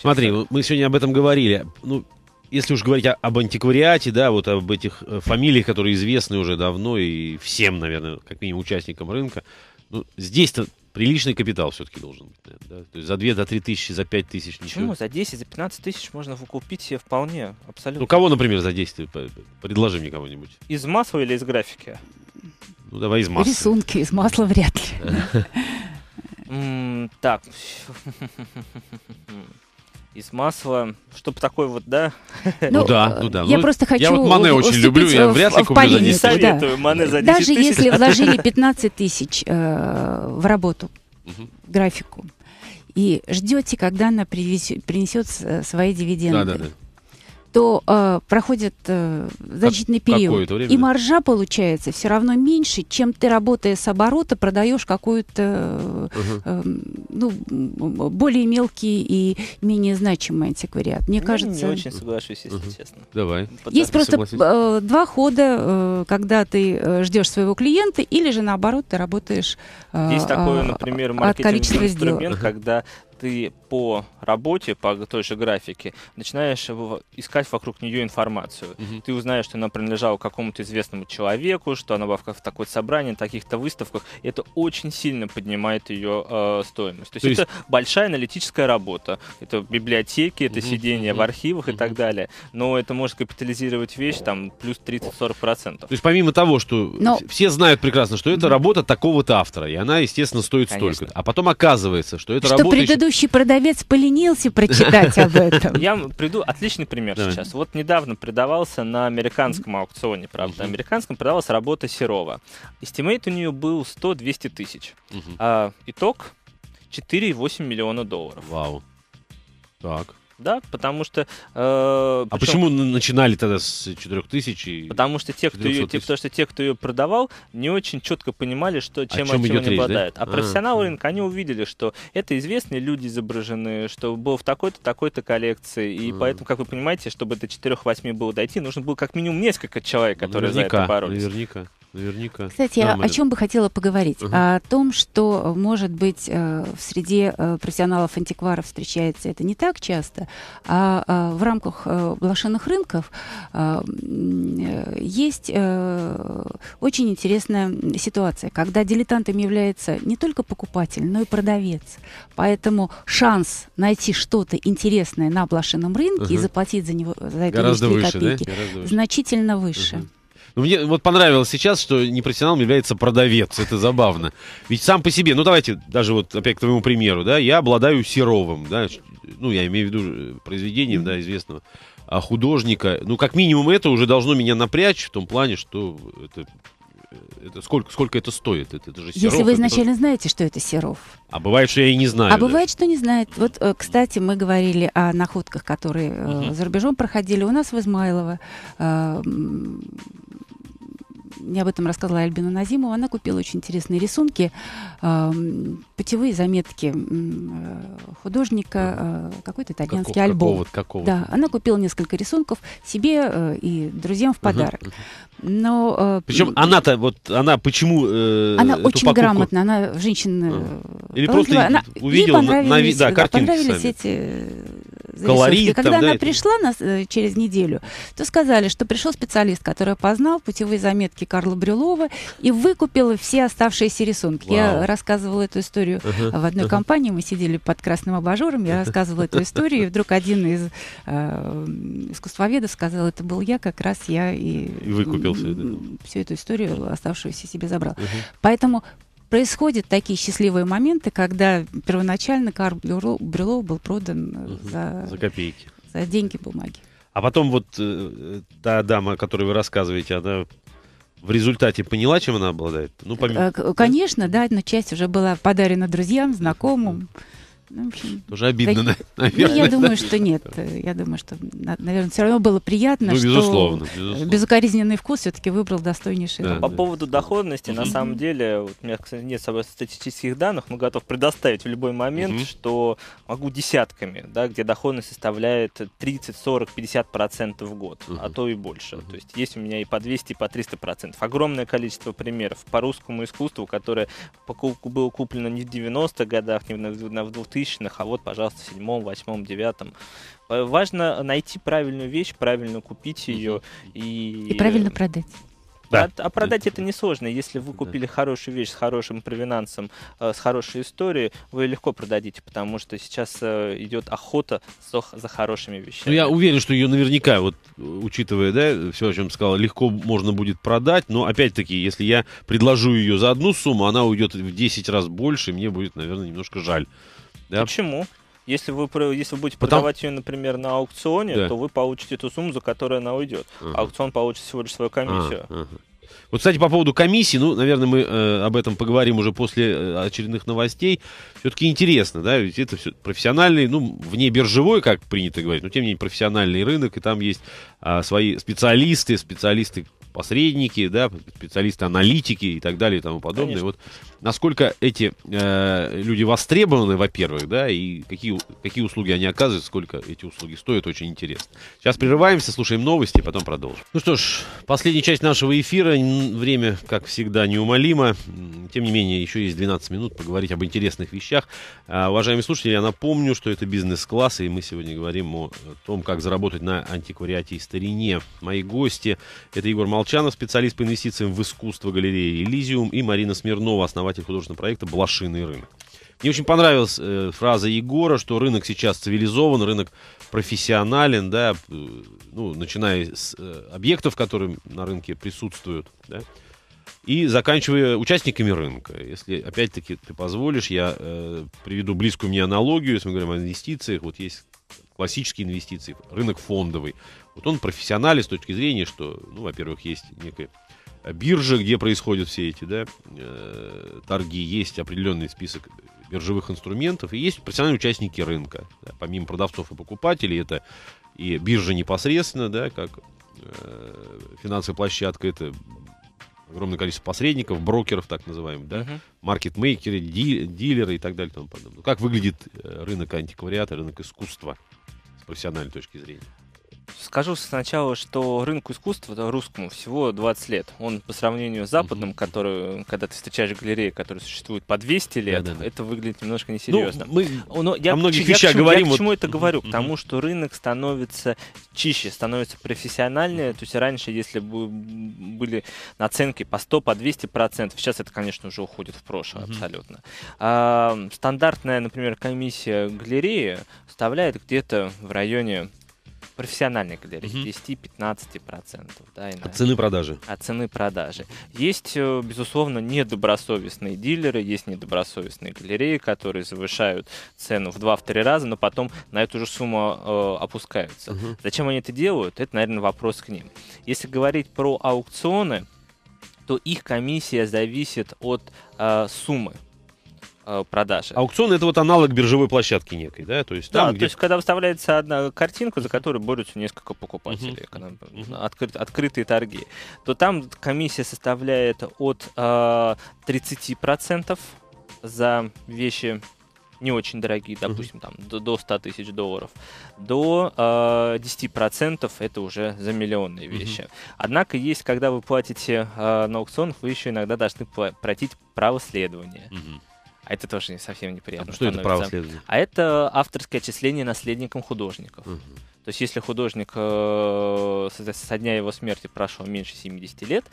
Смотри, мы сегодня об этом говорили. Ну, если уж говорить о, об антиквариате, да, вот об этих э, фамилиях, которые известны уже давно и всем, наверное, как минимум участникам рынка, ну, здесь-то приличный капитал все-таки должен быть. Да? То есть за 2, за 3 тысячи, за 5 тысяч ничего. Почему? За 10, за 15 тысяч можно купить себе вполне, абсолютно. Ну, кого, например, за 10? Предложи мне кого-нибудь. Из масла или из графики? Ну, давай из масла. Рисунки из масла вряд ли. <laughs> Так. <laughs> из масла, чтобы такой вот, да? Ну, ну да, а, ну да. Я ну, просто хочу... Я вот Мане очень люблю, я вряд ли куплю за 10 тысяч. советую Мане за 10 Даже если вложили 15 <laughs> тысяч э, в работу, в графику, и ждете, когда она принесет, принесет свои дивиденды. Да, да, да то э, проходит э, значительный как, период. Время. И маржа получается все равно меньше, чем ты, работая с оборота, продаешь какую-то угу. э, ну, более мелкий и менее значимый антиквариат. Мне ну, кажется... Не очень соглашусь, если угу. честно. Давай. Под Есть просто э, два хода, э, когда ты э, ждешь своего клиента, или же наоборот ты работаешь э, Есть такой, а, например, маркетинговый инструмент, сделок. когда ты по работе, по той же графике, начинаешь искать вокруг нее информацию. Угу. Mm Ты узнаешь, что она принадлежала какому-то известному человеку, что она была в такой собрании, таких-то выставках. Это очень сильно поднимает ее э, стоимость. То, То есть, есть это большая аналитическая работа. Это библиотеки, это угу, mm сидение угу. Mm в архивах угу. и так далее. Но это может капитализировать вещь там плюс 30-40%. То есть помимо того, что Но... все знают прекрасно, что это угу. работа такого-то автора, и она, естественно, стоит Конечно. столько. А потом оказывается, что это работа... Предыдущий Следующий продавец поленился прочитать об этом. Я приду отличный пример сейчас. Вот недавно продавался на американском аукционе, правда, американском продавалась работа Серова. Эстимейт у нее был 100-200 тысяч. А, итог 4,8 миллиона долларов. Вау. Так. Да, потому что... Э, а почему начинали тогда с 4000? Потому что те, кто ее, те, потому что те, кто ее продавал, не очень четко понимали, что, чем, о чем, от не речь, обладает. Да? А, а профессионалы а, рынка, они увидели, что это известные люди изображены, что было в такой-то, такой-то коллекции. И а. поэтому, как вы понимаете, чтобы до 4-8 было дойти, нужно было как минимум несколько человек, которые за это боролись. Наверняка наверняка. Кстати, Нам а о, чем бы хотела поговорить? Угу. О том, что, может быть, э, в среде э, профессионалов антикваров встречается это не так часто, а, а в рамках э, блошиных рынков есть очень интересная ситуация, когда дилетантом является не только покупатель, но и продавец. Поэтому шанс найти что-то интересное на блошином рынке угу. и заплатить за него за это Гораздо копейки да? выше. значительно выше. Угу ну мне вот понравилось сейчас, что не непрофессионалом является продавец. Это забавно. Ведь сам по себе, ну давайте даже вот опять к твоему примеру, да, я обладаю Серовым, да, ну я имею в виду э, произведением, да, известного а, художника. Ну, как минимум, это уже должно меня напрячь в том плане, что это это сколько, сколько это стоит? Это, это же Серов, Если вы изначально это... знаете, что это Серов. А бывает, что я и не знаю. А даже. бывает, что не знает. Вот, э, кстати, мы говорили о находках, которые угу. за рубежом проходили. У нас в Измайлово э, мне об этом рассказала Альбина Назимова, она купила очень интересные рисунки, э, путевые заметки э, художника, э, какой-то итальянский какого, альбом. Какого, какого да, она купила несколько рисунков себе э, и друзьям в подарок. Угу. Но, э, Причем она-то, вот она почему... Э, она очень покупку... грамотно, она женщина... Э, Или просто она, увидела на, на, да, да, понравились сами. эти э, колорит. когда там, она да, пришла на, э, через неделю, то сказали, что пришел специалист, который познал путевые заметки Карла Брюлова и выкупил все оставшиеся рисунки. Вау. Я рассказывала эту историю uh-huh, в одной компании, мы сидели под красным абажуром, я рассказывала эту историю, и вдруг один из э, искусствоведов сказал, это был я, как раз я и, выкупил всю эту историю, оставшуюся себе забрал. Поэтому происходят такие счастливые моменты, когда первоначально Карл Брюлов был продан угу. за, за копейки. За деньги бумаги. А потом вот э, та дама, о которой вы рассказываете, она в результате поняла, чем она обладает? Ну, пом... Э, конечно, да, но часть уже была подарена друзьям, знакомым. mm ну, общем, Тоже обидно, да, наверное. Ну, я думаю, что нет. Я думаю, что, наверное, все равно было приятно, ну, безусловно, что безусловно. безукоризненный вкус все-таки выбрал достойнейший. Да, а По поводу доходности, на самом деле, вот у меня, кстати, нет с собой статистических данных, но готов предоставить в любой момент, угу. что могу десятками, да, где доходность составляет 30, 40, 50 процентов в год, угу. а то и больше. Угу. То есть есть у меня и по 200, и по 300 процентов. Огромное количество примеров по русскому искусству, которое было куплено не в 90-х годах, не в 2000 2000-х, а вот, пожалуйста, в седьмом, восьмом, девятом. Э, важно найти правильную вещь, правильно купить ее и... И правильно продать. Да. А, а продать это несложно. Если вы купили да. хорошую вещь с хорошим провинансом, э, с хорошей историей, вы легко продадите, потому что сейчас э, идет охота за, за хорошими вещами. Ну, я уверен, что ее наверняка, вот учитывая, да, все, о чем сказал, легко можно будет продать, но опять-таки, если я предложу ее за одну сумму, она уйдет в 10 раз больше, и мне будет, наверное, немножко жаль. Да? Почему? Если вы, если вы будете Потом... продавать ее, например, на аукционе, да. то вы получите ту сумму, за которую она уйдет. uh Аукцион получит всего лишь свою а, комиссию. uh Вот, кстати, по поводу комиссии, ну, наверное, мы э, об этом поговорим уже после э, очередных новостей. Все-таки интересно, да, ведь это все профессиональный, ну, вне биржевой, как принято говорить, но тем не менее профессиональный рынок, и там есть э, свои специалисты, специалисты посредники, да, специалисты-аналитики и так далее и тому подобное. Вот насколько эти э, люди востребованы, во-первых, да, и какие, какие услуги они оказывают, сколько эти услуги стоят, очень интересно. Сейчас прерываемся, слушаем новости, потом продолжим. Ну что ж, последняя часть нашего эфира. Время, как всегда, неумолимо. Тем не менее, еще есть 12 минут поговорить об интересных вещах. А, уважаемые слушатели, я напомню, что это бизнес-класс, и мы сегодня говорим о том, как заработать на антиквариате и старине. Мои гости — это Егор Молчанов, Молчанов, специалист по инвестициям в искусство галереи «Элизиум», и Марина Смирнова, основатель художественного проекта «Блошиный рынок». Мне очень понравилась э, фраза Егора, что рынок сейчас цивилизован, рынок профессионален, да, э, ну, начиная с э, объектов, которые на рынке присутствуют, да, и заканчивая участниками рынка. Если, опять-таки, ты позволишь, я э, приведу близкую мне аналогию, если мы говорим о инвестициях, вот есть классические инвестиции, рынок фондовый. Вот он профессионален с точки зрения, что, ну, во-первых, есть некая биржа, где происходят все эти да, э, торги, есть определенный список биржевых инструментов, и есть профессиональные участники рынка. Да, помимо продавцов и покупателей, это и биржа непосредственно, да, как э, финансовая площадка, это огромное количество посредников, брокеров, так называемых, да, uh-huh. ди- дилеры и так далее и тому подобное. Ну, как выглядит э, рынок антиквариата, рынок искусства с профессиональной точки зрения? Скажу сначала, что рынку искусства русскому всего 20 лет. Он по сравнению с западным, угу. который, когда ты встречаешь галереи, которые существуют по 200 лет, да, да, да. это выглядит немножко несерьезно. Ну, мы Но я, о многих я, вещах я, говорим. Я вот... к чему это говорю? Угу. К тому, что рынок становится чище, становится профессиональнее. Угу. То есть раньше, если бы были наценки по 100, по 200 процентов, сейчас это, конечно, уже уходит в прошлое угу. абсолютно. А, стандартная, например, комиссия галереи составляет где-то в районе профессиональной галереи угу. 10-15%. Да, иногда. От цены продажи. От а цены продажи. Есть, э, безусловно, недобросовестные дилеры, есть недобросовестные галереи, которые завышают цену в 2-3 раза, но потом на эту же сумму э, опускаются. Угу. Зачем они это делают? Это, наверное, вопрос к ним. Если говорить про аукционы, то их комиссия зависит от э, суммы Э, продажи. Аукцион это вот аналог биржевой площадки некой, да? То есть, там, да, где... то есть когда выставляется одна картинка, за которую борются несколько покупателей, uh-huh. uh-huh. откры... открытые торги, то там комиссия составляет от э, 30% за вещи не очень дорогие, допустим, uh-huh. там, до, до 100 тысяч долларов, до э, 10% это уже за миллионные вещи. Uh-huh. Однако есть, когда вы платите э, на аукционах, вы еще иногда должны платить право следования. Uh-huh. А это тоже не, совсем неприятно. А что это право А это авторское отчисление наследникам художников. Угу. То есть если художник э, со дня его смерти прошел меньше 70 лет,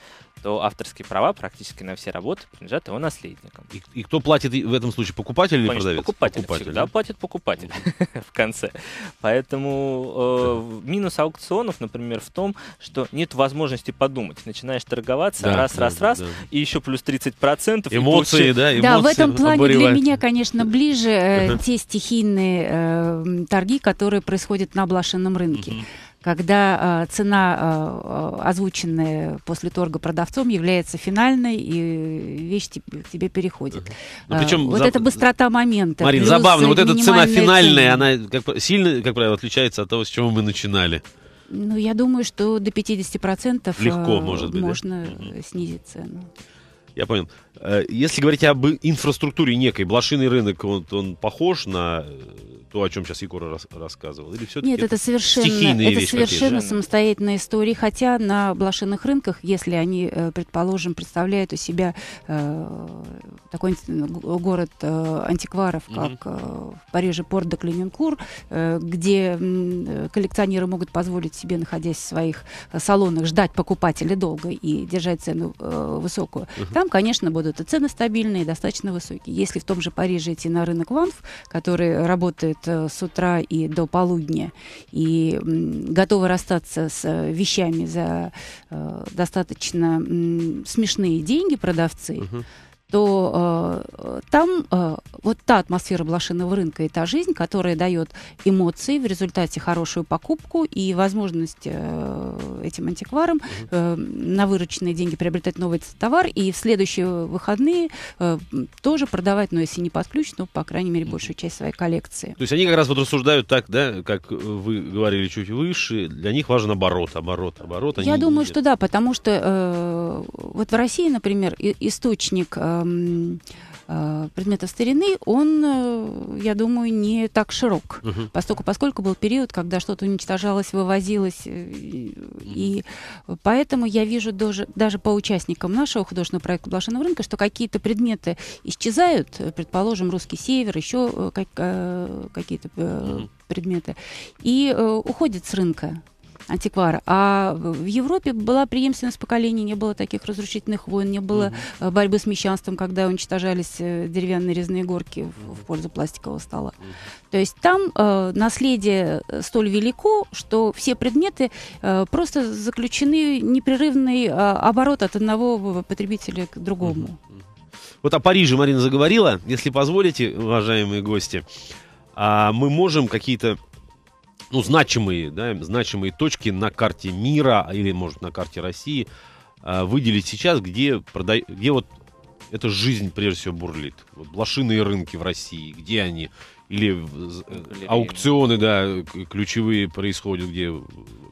то авторские права практически на все работы принадлежат его наследникам. И, и кто платит в этом случае, покупатель или продавец? Покупатель. покупатель всегда да? платит покупатель <laughs> в конце. Поэтому э, минус аукционов, например, в том, что нет возможности подумать. Начинаешь торговаться раз, раз, раз, и еще плюс 30%. Эмоции, получи... да, эмоции. Да, в этом плане для меня, конечно, ближе э, те стихийные э, торги, которые происходят на Блашин ценном рынке. Когда э, цена, э, озвученная после торга продавцом, является финальной, и вещь тебе, тебе переходит. Ну, причем э, вот за... эта быстрота момента. Марин, забавно, вот эта цена финальная, цена. она как, сильно, как правило, отличается от того, с чего мы начинали. Ну, я думаю, что до 50% Легко, может быть, можно да? снизить цену. Я понял. Э, если говорить об инфраструктуре некой, блошиный рынок, он, он похож на э, то, о чем сейчас Егор рас, рассказывал? Или все Нет, это, это совершенно, это вещи совершенно самостоятельная история. хотя на блошиных рынках, если они, э, предположим, представляют у себя э, такой город э, антикваров, как э, в Париже порт де Клиненкур, э, где э, коллекционеры могут позволить себе, находясь в своих салонах, ждать покупателя долго и держать цену э, высокую, там, конечно, будет будут и цены стабильные, достаточно высокие. Если в том же Париже идти на рынок Ванф, который работает э, с утра и до полудня, и готовы расстаться с э, вещами за э, достаточно смешные деньги продавцы, uh-huh то э, там э, вот та атмосфера блошиного рынка и та жизнь, которая дает эмоции, в результате хорошую покупку и возможность э, этим антикварам э, на вырученные деньги приобретать новый товар и в следующие выходные э, тоже продавать, но ну, если не под ключ, ну, по крайней мере, большую часть своей коллекции. То есть они как раз вот рассуждают так, да, как вы говорили чуть выше, для них важен оборот, оборот, оборот. А Я думаю, нет. что да, потому что э, вот в России, например, источник э, Эм, э, предметов старины, он, э, я думаю, не так широк, Uh-huh. поскольку, поскольку был период, когда что-то уничтожалось, вывозилось, э, и, и поэтому я вижу даже, даже по участникам нашего художественного проекта «Блошиного рынка», что какие-то предметы исчезают, предположим, «Русский север», еще как, какие-то uh-huh. предметы, и уходят с рынка антиквара. А в Европе была преемственность поколений, не было таких разрушительных войн, не было mm-hmm. борьбы с мещанством, когда уничтожались э, деревянные резные горки в, в пользу пластикового стола. То есть там э, наследие э, столь велико, что все предметы э, просто заключены непрерывный э, оборот от одного потребителя к другому. Вот о Париже Марина заговорила. Если позволите, уважаемые гости, а мы можем какие-то ну, значимые, да, значимые точки на карте мира или, может, на карте России а, выделить сейчас, где, прода... где вот эта жизнь, прежде всего, бурлит. Вот блошиные рынки в России, где они? Или э, галереи. аукционы, да, ключевые происходят, где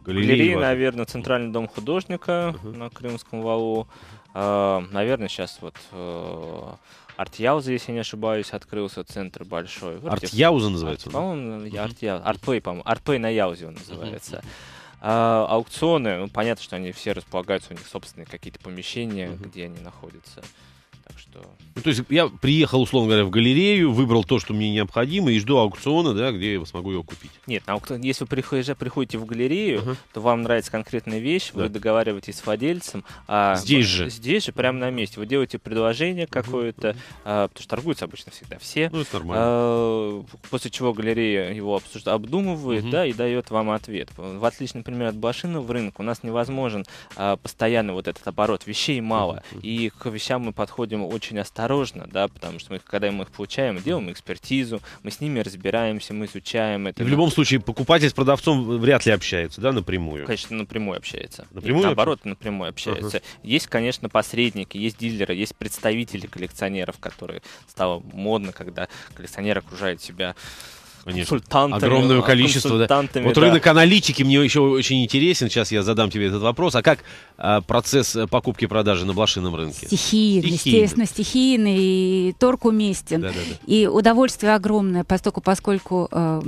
галереи? Галереи, важны. наверное, Центральный дом художника uh-huh. на Крымском валу. А, наверное, сейчас вот э, Артьяуза, если не ошибаюсь, открылся центр большой. Артьяуза называется? Арт, по-моему, uh-huh. Артьяуза. Артплей, по-моему. Артплей на Яузе он называется. А, аукционы, ну, понятно, что они все располагаются, у них собственные какие-то помещения, где они находятся. Так что... Ну, то есть я приехал, условно говоря, в галерею, выбрал то, что мне необходимо, и жду аукциона, да, где я смогу его купить. Нет, аукци... если вы приходите, приходите в галерею, uh-huh. то вам нравится конкретная вещь, да. вы договариваетесь с владельцем. А здесь же? Здесь же, прямо на месте. Вы делаете предложение какое-то, uh-huh. а, потому что торгуются обычно всегда все. Ну, это нормально. А, после чего галерея его обсужд... обдумывает, uh-huh. да, и дает вам ответ. В отличие, например, от Башина в рынок у нас невозможен а, постоянно вот этот оборот. Вещей мало, uh-huh. и к вещам мы подходим этим очень осторожно, да, потому что мы, когда мы их получаем, делаем экспертизу, мы с ними разбираемся, мы изучаем это. И в любом случае покупатель с продавцом вряд ли общается, да, напрямую? Конечно, напрямую общается. Напрямую? И, наоборот, общается? напрямую общается. Uh-huh. Есть, конечно, посредники, есть дилеры, есть представители коллекционеров, которые стало модно, когда коллекционер окружает себя Конечно. Консультантами. Огромного а, количества. Консультантами, да. Вот да. рынок аналитики мне еще очень интересен. Сейчас я задам тебе этот вопрос. А как а, процесс э, покупки и продажи на блошином рынке? Стихийный, стихийный. естественно, стихийный. И торг уместен. Да, да, да. И удовольствие огромное, поскольку, поскольку э,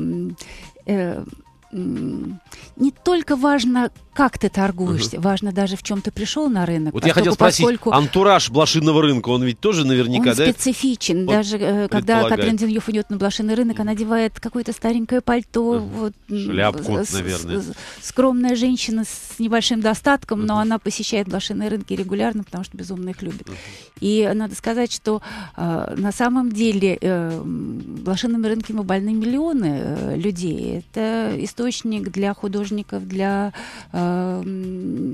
э, не только важно, как ты торгуешься, угу. важно даже в чем ты пришел на рынок. Вот я хотел спросить, поскольку... антураж блошиного рынка, он ведь тоже наверняка, он да? специфичен. Вот даже э, когда Катрин Деньев идет на блошиный рынок, она одевает какое-то старенькое пальто. Угу. Вот, Шляпку, с, наверное. С, скромная женщина с небольшим достатком, угу. но она посещает блошиные рынки регулярно, потому что безумно их любит. Угу. И надо сказать, что э, на самом деле э, блошиными рынками больны миллионы э, людей. Это история источник для художников, для э,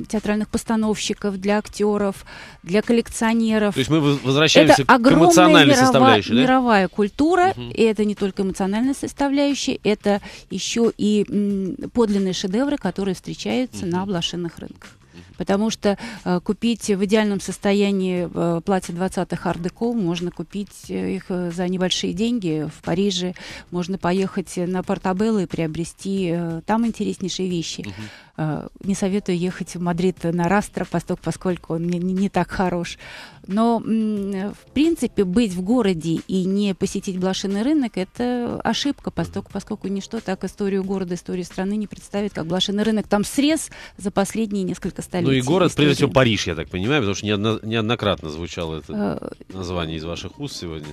театральных постановщиков, для актеров, для коллекционеров. То есть мы возвращаемся это к эмоциональной мировая, составляющей, да? мировая культура, угу. и это не только эмоциональная составляющая, это еще и м, подлинные шедевры, которые встречаются угу. на блошиных рынках. Угу. Потому что э, купить в идеальном состоянии э, платье 20-х ардеко можно купить э, их э, за небольшие деньги в Париже. Можно поехать на Портабелло и приобрести э, там интереснейшие вещи. Угу. Э, не советую ехать в Мадрид на Растро, поскольку он не, не так хорош. Но, в принципе, быть в городе и не посетить блошиный рынок – это ошибка, поскольку, поскольку ничто так историю города, историю страны не представит, как блошиный рынок. Там срез за последние несколько столетий. Ну и город, прежде всего, Париж, я так понимаю, потому что неоднократно звучало это э, название из ваших уст сегодня.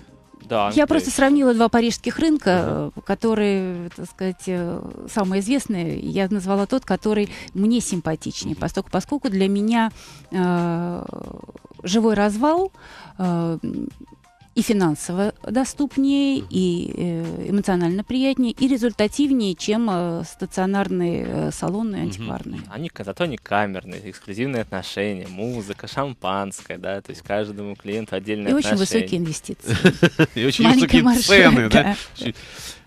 Да, Англия. Я просто сравнила два парижских рынка, uh которые, так сказать, э, самые известные. Я назвала тот, который мне симпатичнее, поскольку, поскольку для меня э, живой развал э, и финансово доступнее, и э, эмоционально приятнее, и результативнее, чем э, стационарные э, салоны антикварные. Угу. Они зато не камерные, эксклюзивные отношения, музыка, шампанское, да, то есть каждому клиенту отдельное И очень высокие инвестиции. <laughs> И очень высокие цены, да?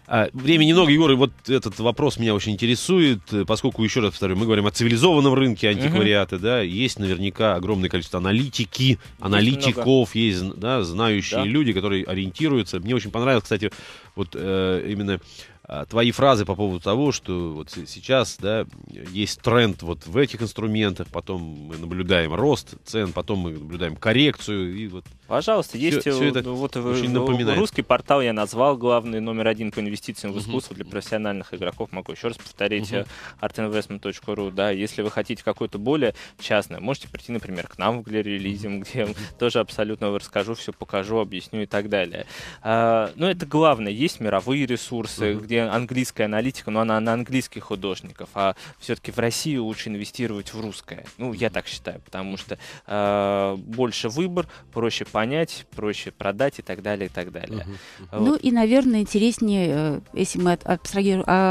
А, времени много, Егор, и вот этот вопрос меня очень интересует, поскольку, еще раз повторю, мы говорим о цивилизованном рынке антиквариата, угу. да, есть наверняка огромное количество аналитики, аналитиков, есть, есть да, знающие да. люди, которые ориентируются. Мне очень понравилось, кстати, вот э, именно а, твои фразы по поводу того, что вот сейчас да, есть тренд вот в этих инструментах, потом мы наблюдаем рост цен, потом мы наблюдаем коррекцию, и вот Пожалуйста, есть все, все э, это вот э, очень ну, напоминает. русский портал я назвал главный номер один по инвестициям в искусство uh-huh. для профессиональных игроков. Могу еще раз повторить uh-huh. Э, artinvestment.ru. Да, если вы хотите какое-то более частное, можете прийти, например, к нам в Галерею Лизим, где я тоже абсолютно расскажу, все покажу, объясню и так далее. А, но ну, это главное. Есть мировые ресурсы, uh-huh. где английская аналитика, но она на английских художников, а все-таки в Россию лучше инвестировать в русское. Ну, я так считаю, потому что а, больше выбор, проще понять, проще продать и так далее, и так далее. Uh-huh. Вот. Ну и, наверное, интереснее, э, если мы а,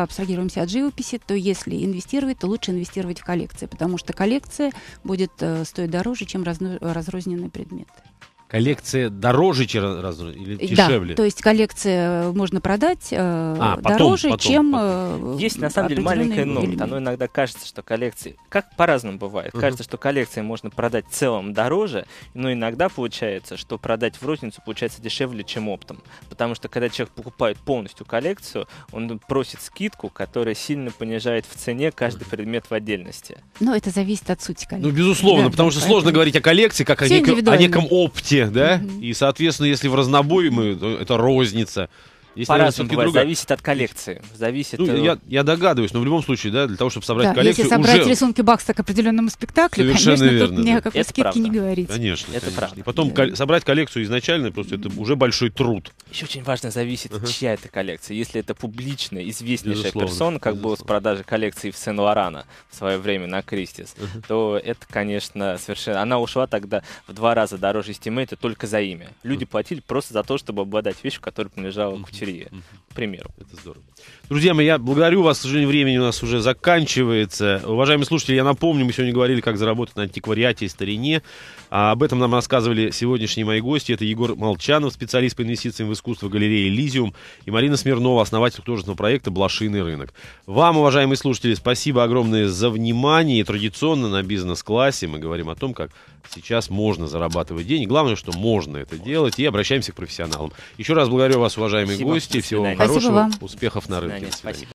абстрагируемся от живописи, то если инвестировать, то лучше инвестировать в коллекции, потому что коллекция будет э, стоить дороже, чем разно... разрозненные предметы коллекция дороже, чем раз, или э, дешевле? Да, то есть коллекция э, можно продать э, а, потом, дороже, потом, чем... Потом. Э, есть, на самом деле, маленькая новость. Оно иногда кажется, что коллекции... Как по-разному бывает. uh Кажется, что коллекции можно продать в целом дороже, но иногда получается, что продать в розницу получается дешевле, чем оптом. Потому что, когда человек покупает полностью коллекцию, он просит скидку, которая сильно понижает в цене каждый предмет в отдельности. Но это зависит от сути ну, коллекции. Ну, безусловно, да, потому что поэтому... сложно говорить о коллекции, как о, неком, о неком опте да? Угу. И, соответственно, если в разнобой мы, это розница. Если, По-разному бывает, другая. зависит от коллекции. Зависит... Ну, э, я, я догадываюсь, но в любом случае, да, для того, чтобы собрать да, коллекцию... Если собрать уже... рисунки Бакста к определенному спектаклю, Совершенно конечно, верно, тут да. ни о какой это скидке правда. не говорить. Конечно, это конечно. правда. И потом да. собрать коллекцию изначально, просто это уже большой труд. Еще очень важно, зависит, uh-huh. чья это коллекция. Если это публичная известнейшая безусловно, персона, как безусловно. было с продажи коллекции в Сен-Лорана в свое время на Кристис, uh-huh. то это, конечно, совершенно... Она ушла тогда в два раза дороже стимейта только за имя. Люди uh-huh. платили просто за то, чтобы обладать вещью, которая принадлежала uh-huh. к пиццерии, угу. к примеру. Это здорово. Друзья мои, я благодарю вас. К сожалению, времени у нас уже заканчивается. Уважаемые слушатели, я напомню, мы сегодня говорили, как заработать на антиквариате и старине. А об этом нам рассказывали сегодняшние мои гости. Это Егор Молчанов, специалист по инвестициям в искусство галереи Лизиум, и Марина Смирнова, основатель художественного проекта «Блошиный рынок». Вам, уважаемые слушатели, спасибо огромное за внимание. И традиционно на бизнес-классе мы говорим о том, как сейчас можно зарабатывать деньги. Главное, что можно это делать, и обращаемся к профессионалам. Еще раз благодарю вас, уважаемые спасибо. гости. Всего вам хорошего, вам. успехов на Нарынкин. Свидания. Спасибо.